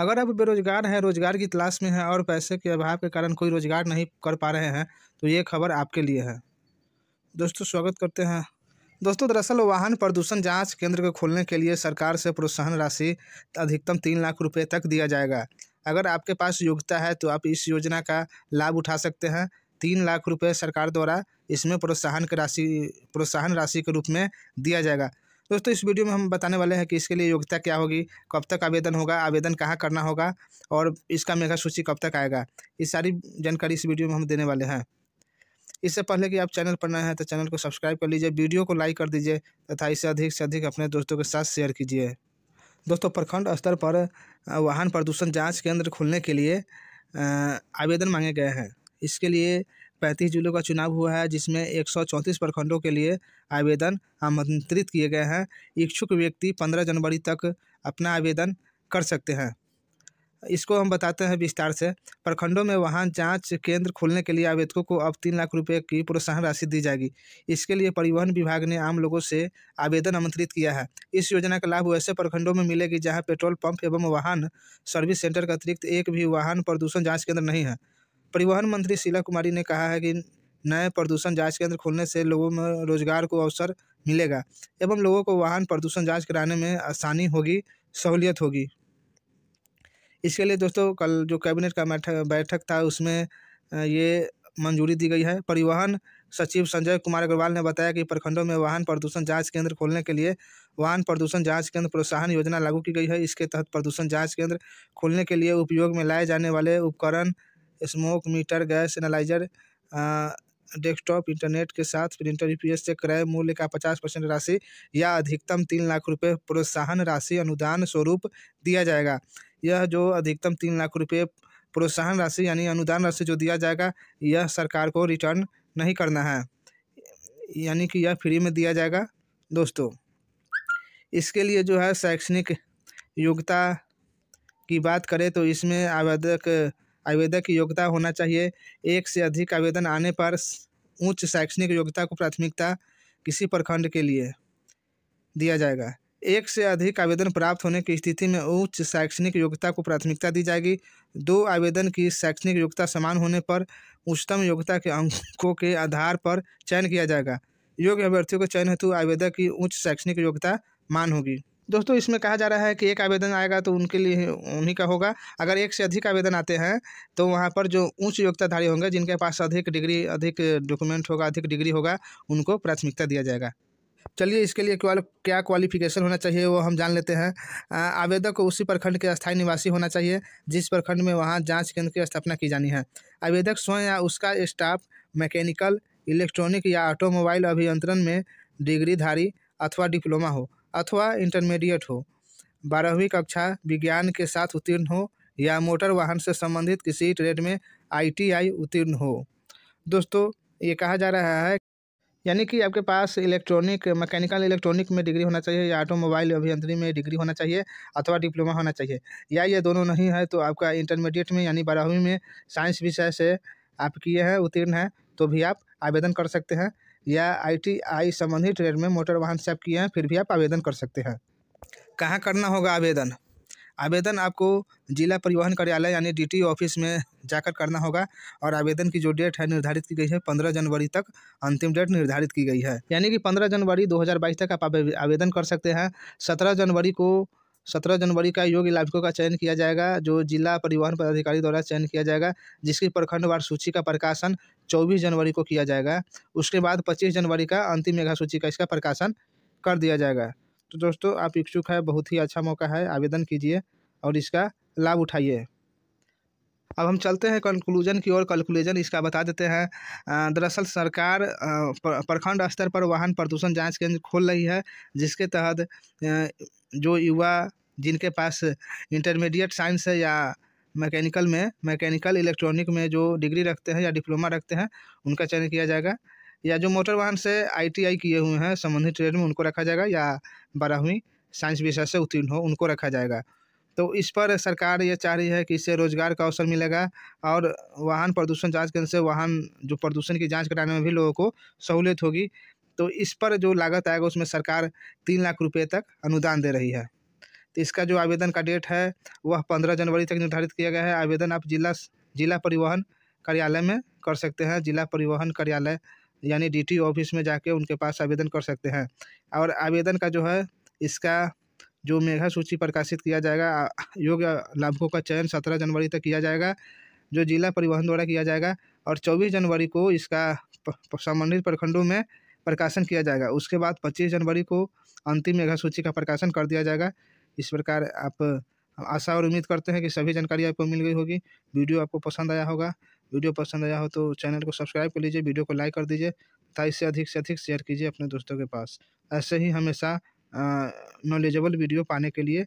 अगर आप बेरोजगार हैं रोजगार की तलाश में हैं और पैसे के अभाव के कारण कोई रोजगार नहीं कर पा रहे हैं तो ये खबर आपके लिए है दोस्तों स्वागत करते हैं दोस्तों दरअसल वाहन प्रदूषण जांच केंद्र को खोलने के लिए सरकार से प्रोत्साहन राशि अधिकतम तीन लाख रुपए तक दिया जाएगा अगर आपके पास योग्यता है तो आप इस योजना का लाभ उठा सकते हैं तीन लाख रुपए सरकार द्वारा इसमें प्रोत्साहन की राशि प्रोत्साहन राशि के रूप में दिया जाएगा दोस्तों इस वीडियो में हम बताने वाले हैं कि इसके लिए योग्यता क्या होगी कब तक आवेदन होगा आवेदन कहाँ करना होगा और इसका मेघा सूची कब तक आएगा ये सारी जानकारी इस वीडियो में हम देने वाले हैं इससे पहले कि आप चैनल पर नए हैं तो चैनल को सब्सक्राइब कर लीजिए वीडियो को लाइक कर दीजिए तथा इसे अधिक से अधिक अपने दोस्तों के साथ शेयर कीजिए दोस्तों प्रखंड स्तर पर वाहन प्रदूषण जाँच केंद्र खोलने के लिए आवेदन मांगे गए हैं इसके लिए पैंतीस जिलों का चुनाव हुआ है जिसमें एक सौ चौंतीस प्रखंडों के लिए आवेदन आमंत्रित किए गए हैं इच्छुक व्यक्ति पंद्रह जनवरी तक अपना आवेदन कर सकते हैं इसको हम बताते हैं विस्तार से प्रखंडों में वाहन जांच केंद्र खोलने के लिए आवेदकों को अब तीन लाख रुपए की प्रोत्साहन राशि दी जाएगी इसके लिए परिवहन विभाग ने आम लोगों से आवेदन आमंत्रित किया है इस योजना का लाभ वैसे प्रखंडों में मिलेगी जहां पेट्रोल पंप एवं वाहन सर्विस सेंटर के अतिरिक्त एक भी वाहन प्रदूषण जाँच केंद्र नहीं है परिवहन मंत्री शीला कुमारी ने कहा है कि नए प्रदूषण जांच केंद्र खोलने से लोगों में रोजगार को अवसर मिलेगा एवं लोगों को वाहन प्रदूषण जांच कराने में आसानी होगी सहूलियत होगी इसके लिए दोस्तों कल जो कैबिनेट का बैठक था उसमें ये मंजूरी दी गई है परिवहन सचिव संजय कुमार अग्रवाल ने बताया कि प्रखंडों में वाहन प्रदूषण जांच केंद्र खोलने के लिए वाहन प्रदूषण जांच केंद्र प्रोत्साहन योजना लागू की गई है इसके तहत प्रदूषण जांच केंद्र खोलने के लिए उपयोग में लाए जाने वाले उपकरण smoke meter gas analyser desktop internet के साथ प्रिंटर यूपीएस से क्रय मूल्य का पचास परसेंट राशि या अधिकतम तीन लाख रुपये प्रोत्साहन राशि अनुदान स्वरूप दिया जाएगा यह जो अधिकतम तीन लाख रुपये प्रोत्साहन राशि यानी अनुदान राशि जो दिया जाएगा यह सरकार को रिटर्न नहीं करना है यानी कि यह फ्री में दिया जाएगा दोस्तों इसके लिए जो है शैक्षणिक योग्यता की बात करें तो इसमें आवेदक आवेदक की योग्यता होना चाहिए एक से अधिक आवेदन आने पर उच्च शैक्षणिक योग्यता को प्राथमिकता किसी प्रखंड के लिए दिया जाएगा एक से अधिक आवेदन प्राप्त होने की स्थिति में उच्च शैक्षणिक योग्यता को प्राथमिकता दी जाएगी दो आवेदन की शैक्षणिक योग्यता समान होने पर उच्चतम योग्यता के अंकों के आधार पर चयन किया जाएगा योग्य अभ्यर्थियों के चयन हेतु आवेदक की उच्च शैक्षणिक योग्यता मान होगी दोस्तों इसमें कहा जा रहा है कि एक आवेदन आएगा तो उनके लिए उन्हीं का होगा अगर एक से अधिक आवेदन आते हैं तो वहाँ पर जो उच्च योग्यताधारी होंगे जिनके पास अधिक डिग्री अधिक डॉक्यूमेंट होगा अधिक डिग्री होगा उनको प्राथमिकता दिया जाएगा चलिए इसके लिए क्वाल क्या क्वालिफिकेशन होना चाहिए वो हम जान लेते हैं आवेदक को उसी प्रखंड के स्थायी निवासी होना चाहिए जिस प्रखंड में वहाँ जांच केंद्र की स्थापना की जानी है आवेदक स्वयं या उसका स्टाफ मैकेनिकल इलेक्ट्रॉनिक या ऑटोमोबाइल अभियंत्रण में डिग्रीधारी अथवा डिप्लोमा हो अथवा इंटरमीडिएट हो बारहवीं कक्षा विज्ञान के साथ उत्तीर्ण हो या मोटर वाहन से संबंधित किसी ट्रेड में आईटीआई उत्तीर्ण हो दोस्तों ये कहा जा रहा है यानी कि आपके पास इलेक्ट्रॉनिक मैकेनिकल इलेक्ट्रॉनिक में डिग्री होना चाहिए या ऑटोमोबाइल अभियंत्री में डिग्री होना चाहिए अथवा डिप्लोमा होना चाहिए या ये दोनों नहीं है तो आपका इंटरमीडिएट में यानी बारहवीं में साइंस विषय से आप किए हैं उत्तीर्ण हैं तो भी आप आवेदन कर सकते हैं या आईटीआई संबंधी ट्रेड में मोटर वाहन से आप किए हैं फिर भी आप आवेदन कर सकते हैं कहाँ करना होगा आवेदन आवेदन आपको जिला परिवहन कार्यालय यानी डीटी ऑफिस में जाकर करना होगा और आवेदन की जो डेट है निर्धारित की गई है पंद्रह जनवरी तक अंतिम डेट निर्धारित की गई है यानी कि पंद्रह जनवरी बाईस तक आप आवेदन कर सकते हैं सत्रह जनवरी को सत्रह जनवरी का योग्य लाभिकों का चयन किया जाएगा जो जिला परिवहन पदाधिकारी द्वारा चयन किया जाएगा जिसकी प्रखंडवार सूची का प्रकाशन चौबीस जनवरी को किया जाएगा उसके बाद पच्चीस जनवरी का अंतिम मेघा सूची का इसका प्रकाशन कर दिया जाएगा तो दोस्तों आप इच्छुक है बहुत ही अच्छा मौका है आवेदन कीजिए और इसका लाभ उठाइए अब हम चलते हैं कंक्लूजन की ओर कंक्लूजन इसका बता देते हैं दरअसल सरकार प्रखंड स्तर पर वाहन प्रदूषण जांच केंद्र खोल रही है जिसके तहत जो युवा जिनके पास इंटरमीडिएट साइंस है या मैकेनिकल में मैकेनिकल इलेक्ट्रॉनिक में जो डिग्री रखते हैं या डिप्लोमा रखते हैं उनका चयन किया जाएगा या जो मोटर वाहन से आईटीआई किए हुए हैं संबंधित ट्रेड में उनको रखा जाएगा या बारहवीं साइंस विषय से उत्तीर्ण हो उनको रखा जाएगा तो इस पर सरकार ये चाह रही है कि इससे रोजगार का अवसर मिलेगा और वाहन प्रदूषण जांच केंद्र से वाहन जो प्रदूषण की जांच कराने में भी लोगों को सहूलियत होगी तो इस पर जो लागत आएगा उसमें सरकार तीन लाख रुपये तक अनुदान दे रही है तो इसका जो आवेदन का डेट है वह पंद्रह जनवरी तक निर्धारित किया गया है आवेदन आप जिला जिला परिवहन कार्यालय में कर सकते हैं जिला परिवहन कार्यालय यानी डी ऑफिस में जाके उनके पास आवेदन कर सकते हैं और आवेदन का जो है इसका जो मेघा सूची प्रकाशित किया जाएगा योग्य लाभों का चयन सत्रह जनवरी तक किया जाएगा जो जिला परिवहन द्वारा किया जाएगा और चौबीस जनवरी को इसका संबंधित प्रखंडों में प्रकाशन किया जाएगा उसके बाद पच्चीस जनवरी को अंतिम मेघा सूची का प्रकाशन कर दिया जाएगा इस प्रकार आप आशा और उम्मीद करते हैं कि सभी जानकारी आपको मिल गई होगी वीडियो आपको पसंद आया होगा वीडियो पसंद आया हो तो चैनल को सब्सक्राइब कर लीजिए वीडियो को लाइक कर दीजिए तथा इससे अधिक से अधिक शेयर कीजिए अपने दोस्तों के पास ऐसे ही हमेशा नॉलेजेबल वीडियो पाने के लिए